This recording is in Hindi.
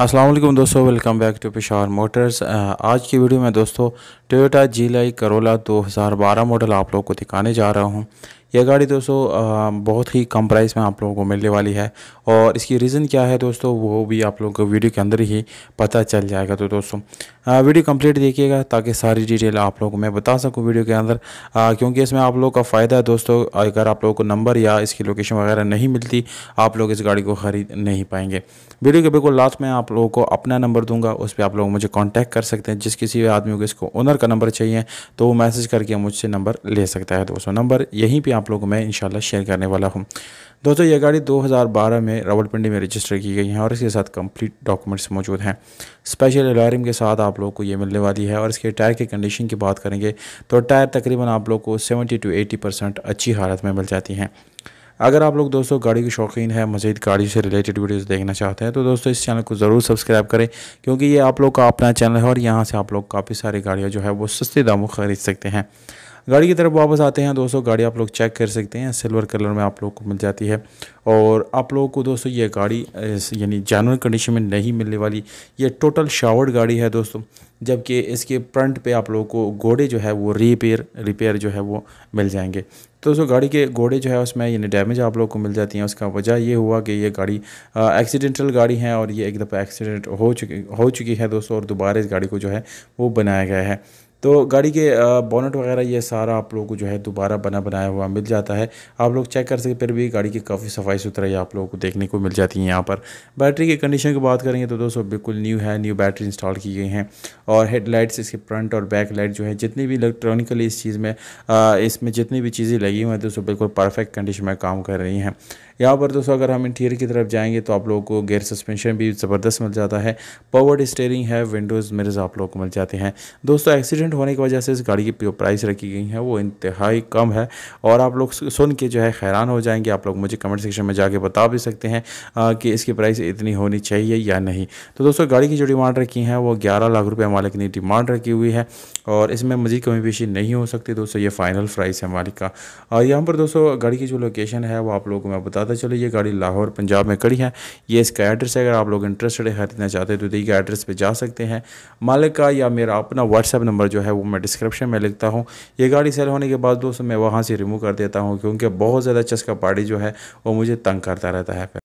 असलम दोस्तों welcome back to Pishar motors आज की वीडियो में दोस्तों Toyota GLi Corolla 2012 model आप लोग को दिखाने जा रहा हूँ यह गाड़ी दोस्तों बहुत ही कम प्राइस में आप लोगों को मिलने वाली है और इसकी रीज़न क्या है दोस्तों वो भी आप लोगों को वीडियो के अंदर ही पता चल जाएगा तो दोस्तों वीडियो कंप्लीट देखिएगा ताकि सारी डिटेल आप लोगों को मैं बता सकूँ वीडियो के अंदर क्योंकि इसमें आप लोगों का फ़ायदा है दोस्तों अगर आप लोगों को नंबर या इसकी लोकेशन वगैरह नहीं मिलती आप लोग इस गाड़ी को ख़रीद नहीं पाएंगे वीडियो के बिल्कुल लास्ट में आप लोगों को अपना नंबर दूंगा उस पर आप लोग मुझे कॉन्टैक्ट कर सकते हैं जिस किसी भी आदमी को इसको ओनर का नंबर चाहिए तो वो मैसेज करके मुझसे नंबर ले सकता है दोस्तों नंबर यहीं पर आप लोगों को मैं इंशाल्लाह शेयर करने वाला हूँ दोस्तों ये गाड़ी 2012 में रावलपिंडी में रजिस्टर की गई है और इसके साथ कंप्लीट डॉक्यूमेंट्स मौजूद हैं स्पेशल अलार्म के साथ आप लोगों को ये मिलने वाली है और इसके टायर की कंडीशन की बात करेंगे तो टायर तकरीबन आप लोग को 70 टू 80 परसेंट अच्छी हालत में मिल जाती हैं अगर आप लोग दोस्तों गाड़ी के शौकीन है मज़ीद गाड़ी से रिलेटेड वीडियोस देखना चाहते हैं तो दोस्तों इस चैनल को ज़रूर सब्सक्राइब करें क्योंकि ये आप लोग का अपना चैनल है और यहाँ से आप लोग काफ़ी सारी गाड़ियाँ जो है वो सस्ते दामों खरीद सकते हैं गाड़ी की तरफ वापस आते हैं दोस्तों गाड़ी आप लोग चेक कर सकते हैं सिल्वर कलर में आप लोग को मिल जाती है और आप लोगों को दोस्तों ये गाड़ी यानी जानवर कंडीशन में नहीं मिलने वाली ये टोटल शावर्ड गाड़ी है दोस्तों जबकि इसके फ्रंट पे आप लोगों को घोड़े जो है वो रिपेयर रिपेयर जो है वो मिल जाएंगे तो दोस्तों गाड़ी के घोड़े जो है उसमें यानी डैमेज आप लोगों को मिल जाती हैं उसका वजह ये हुआ कि ये गाड़ी एक्सीडेंटल गाड़ी है और ये एक दफ़ा एक्सीडेंट हो चुकी हो चुकी है दोस्तों और दोबारा इस गाड़ी को जो है वो बनाया गया है तो गाड़ी के बोनट वगैरह ये सारा आप लोगों को जो है दोबारा बना बनाया हुआ मिल जाता है आप लोग चेक कर सकते फिर भी गाड़ी की काफ़ी सफाई सुथरा आप लोगों को देखने को मिल जाती है यहाँ पर बैटरी की कंडीशन की बात करेंगे तो दोस्तों बिल्कुल न्यू है न्यू बैटरी इंस्टॉल की गई हैं और हेडलाइट्स इसके फ्रंट और बैक लाइट जो है जितनी भी इलेक्ट्रॉनिकली इस चीज़ में इसमें जितनी भी चीज़ें लगी हुई हैं दोस्तों बिल्कुल परफेक्ट कंडीशन में काम कर रही हैं यहाँ पर दोस्तों अगर हम इंटीरियर की तरफ जाएंगे तो आप लोगों को गेयर सस्पेंशन भी ज़बरदस्त मिल जाता है पावर्ड स्टेयरिंग है विंडोज़ मिरर्स आप लोगों को मिल जाते हैं दोस्तों एक्सीडेंट होने की वजह से इस गाड़ी की प्राइस रखी गई है वो इंतहाई कम है और आप लोग सुन के जो है हैरान हो जाएंगे आप लोग मुझे कमेंट सेक्शन में जाके बता भी सकते हैं कि इसकी प्राइस इतनी होनी चाहिए या नहीं तो दोस्तों गाड़ी की जो डिमांड रखी है वो ग्यारह लाख रुपये मालिक ने डिमांड रखी हुई है और इसमें मजीद कमी पेशी नहीं हो सकती दोस्तों ये फाइनल प्राइस है मालिक का और यहाँ पर दोस्तों गाड़ी की जो लोकेशन है वो आप लोगों को मैं बता पता चले ये गाड़ी लाहौर पंजाब में खड़ी है ये इसका एड्रेस है अगर आप लोग इंटरेस्टेड खरीदना चाहते हैं तो देखिए एड्रेस पर जा सकते हैं मालिक का या मेरा अपना व्हाट्सअप नंबर जो है वो मैं डिस्क्रिप्शन में लिखता हूँ ये गाड़ी सेल होने के बाद दोस्तों मैं वहाँ से रिमूव कर देता हूँ क्योंकि बहुत ज़्यादा चस्का पार्टी जो है वो मुझे तंग करता रहता है